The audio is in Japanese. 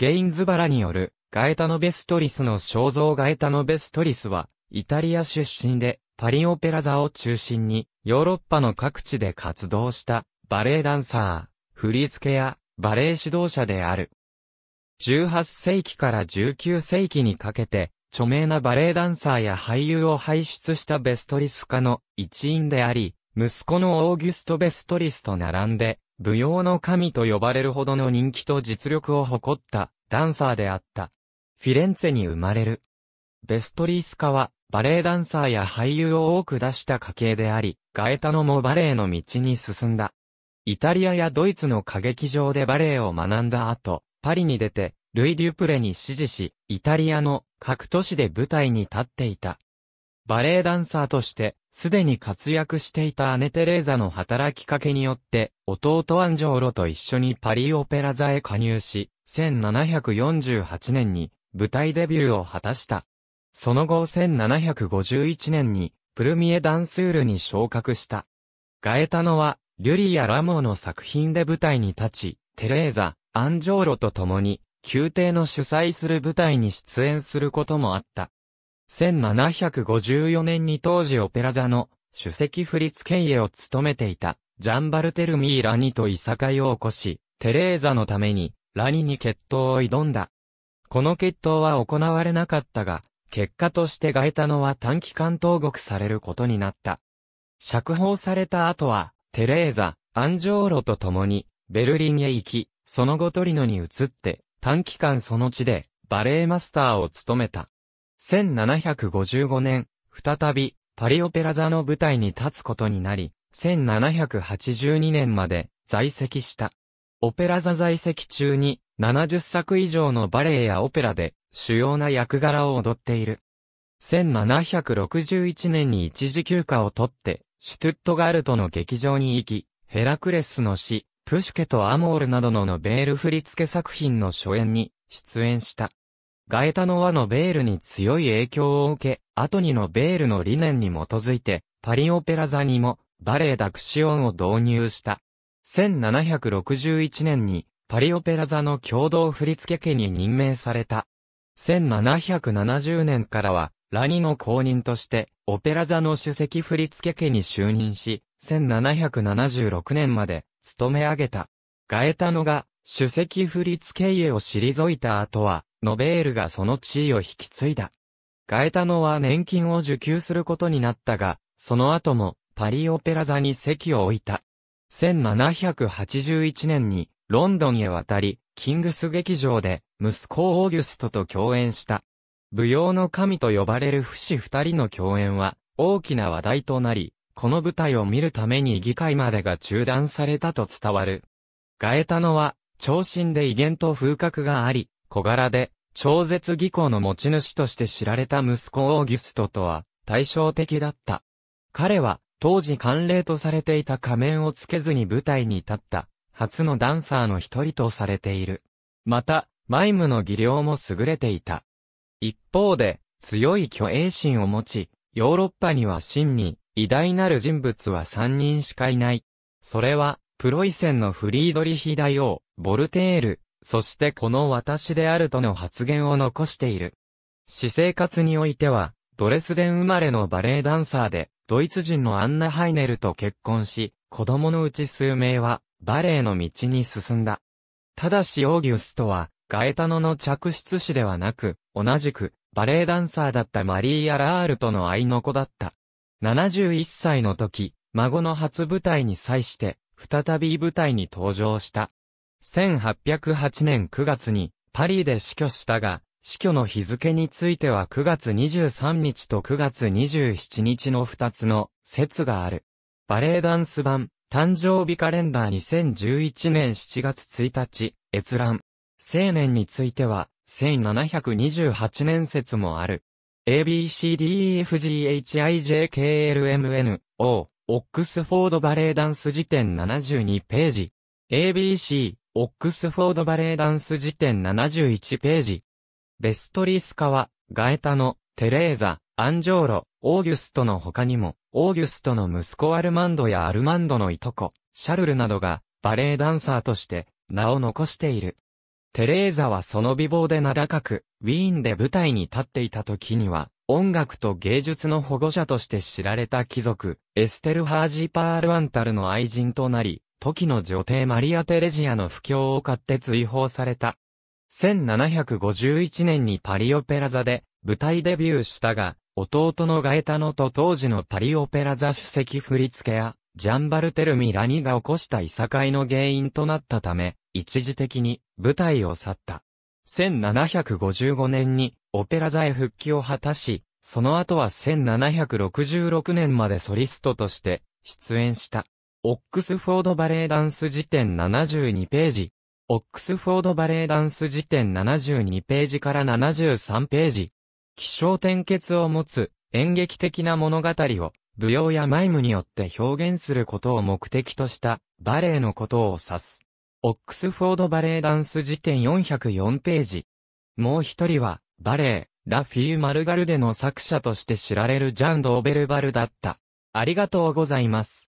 ゲインズバラによるガエタノ・ベストリスの肖像ガエタノ・ベストリスは、イタリア出身で、パリオペラ座を中心に、ヨーロッパの各地で活動した、バレエダンサー、振付や、バレエ指導者である。18世紀から19世紀にかけて、著名なバレエダンサーや俳優を輩出したベストリス家の一員であり、息子のオーギュスト・ベストリスと並んで、舞踊の神と呼ばれるほどの人気と実力を誇ったダンサーであった。フィレンツェに生まれる。ベストリースカはバレエダンサーや俳優を多く出した家系であり、ガエタノもバレエの道に進んだ。イタリアやドイツの歌劇場でバレエを学んだ後、パリに出て、ルイ・デュプレに指示し、イタリアの各都市で舞台に立っていた。バレエダンサーとして、すでに活躍していた姉テレーザの働きかけによって、弟アンジョーロと一緒にパリオペラ座へ加入し、1748年に舞台デビューを果たした。その後1751年に、プルミエダンスールに昇格した。ガエタノは、リュリやラモーの作品で舞台に立ち、テレーザ、アンジョーロと共に、宮廷の主催する舞台に出演することもあった。1754年に当時オペラ座の首席振付家を務めていたジャンバルテルミー・ラニといさかいを起こし、テレーザのためにラニに決闘を挑んだ。この決闘は行われなかったが、結果としてガエタノは短期間投獄されることになった。釈放された後は、テレーザ、アンジョーロと共に、ベルリンへ行き、その後トリノに移って、短期間その地で、バレエマスターを務めた。1755年、再び、パリオペラ座の舞台に立つことになり、1782年まで在籍した。オペラ座在籍中に、70作以上のバレエやオペラで、主要な役柄を踊っている。1761年に一時休暇を取って、シュトゥットガルトの劇場に行き、ヘラクレスの死、プシュケとアモールなどのノベール振付作品の初演に出演した。ガエタノはのベールに強い影響を受け、アトニのベールの理念に基づいて、パリオペラ座にも、バレエダクシオンを導入した。1761年に、パリオペラ座の共同振付家に任命された。1770年からは、ラニの公認として、オペラ座の主席振付家に就任し、1776年まで、勤め上げた。ガエタノが、主席振付家を退いた後は、ノベールがその地位を引き継いだ。ガエタノは年金を受給することになったが、その後もパリオペラ座に席を置いた。1781年にロンドンへ渡り、キングス劇場で息子オーギュストと共演した。舞踊の神と呼ばれる不死二人の共演は大きな話題となり、この舞台を見るために議会までが中断されたと伝わる。ガエタノは、長身で威厳と風格があり、小柄で、超絶技巧の持ち主として知られた息子オーギュストとは対照的だった。彼は、当時慣例とされていた仮面をつけずに舞台に立った、初のダンサーの一人とされている。また、マイムの技量も優れていた。一方で、強い虚栄心を持ち、ヨーロッパには真に、偉大なる人物は三人しかいない。それは、プロイセンのフリードリヒ大王、ボルテール、そしてこの私であるとの発言を残している。私生活においては、ドレスデン生まれのバレエダンサーで、ドイツ人のアンナ・ハイネルと結婚し、子供のうち数名は、バレエの道に進んだ。ただしオーギュストは、ガエタノの着出師ではなく、同じく、バレエダンサーだったマリー・アラールとの愛の子だった。71歳の時、孫の初舞台に際して、再び舞台に登場した。1808年9月にパリで死去したが、死去の日付については9月23日と9月27日の2つの説がある。バレエダンス版、誕生日カレンダー2011年7月1日、閲覧。青年については、1728年説もある。ABCDEFGHIJKLMN、O、オックスフォードバレエダンス辞典72ページ。ABC、オックスフォードバレエダンス辞典71ページ。ベストリスカは、ガエタの、テレーザ、アンジョーロ、オーギュストの他にも、オーギュストの息子アルマンドやアルマンドのいとこ、シャルルなどが、バレエダンサーとして、名を残している。テレーザはその美貌で名高く、ウィーンで舞台に立っていた時には、音楽と芸術の保護者として知られた貴族、エステル・ハージパール・アンタルの愛人となり、時の女帝マリア・テレジアの不況を買って追放された。1751年にパリオペラ座で舞台デビューしたが、弟のガエタノと当時のパリオペラ座主席振付や、ジャンバルテル・ミラニが起こしたいさかいの原因となったため、一時的に舞台を去った。1755年にオペラ座へ復帰を果たし、その後は1766年までソリストとして出演した。オックスフォードバレエダンス辞典72ページ。オックスフォードバレエダンス辞典72ページから73ページ。気象転結を持つ演劇的な物語を舞踊やマイムによって表現することを目的としたバレエのことを指す。オックスフォードバレエダンス辞典404ページ。もう一人はバレエ、ラフィー・マルガルデの作者として知られるジャン・ドーベルバルだった。ありがとうございます。